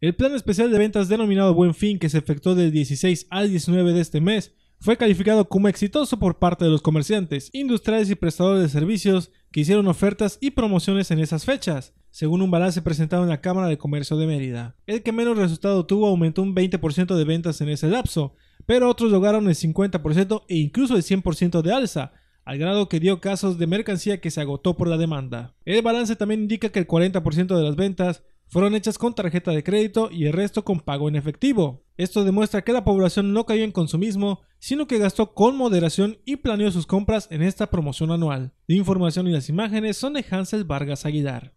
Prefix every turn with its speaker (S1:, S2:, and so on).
S1: El plan especial de ventas denominado Buen Fin, que se efectuó del 16 al 19 de este mes, fue calificado como exitoso por parte de los comerciantes, industriales y prestadores de servicios que hicieron ofertas y promociones en esas fechas, según un balance presentado en la Cámara de Comercio de Mérida. El que menos resultado tuvo aumentó un 20% de ventas en ese lapso, pero otros lograron el 50% e incluso el 100% de alza, al grado que dio casos de mercancía que se agotó por la demanda. El balance también indica que el 40% de las ventas fueron hechas con tarjeta de crédito y el resto con pago en efectivo. Esto demuestra que la población no cayó en consumismo, sino que gastó con moderación y planeó sus compras en esta promoción anual. La información y las imágenes son de Hansel Vargas Aguilar.